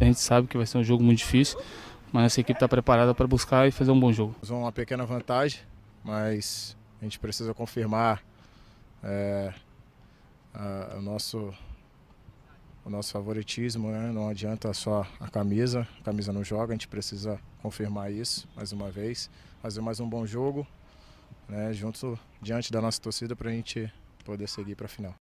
A gente sabe que vai ser um jogo muito difícil, mas essa equipe está preparada para buscar e fazer um bom jogo. Uma pequena vantagem, mas a gente precisa confirmar é, a, o, nosso, o nosso favoritismo, né? não adianta só a camisa, a camisa não joga, a gente precisa confirmar isso mais uma vez, fazer mais um bom jogo, né? junto diante da nossa torcida para a gente poder seguir para a final.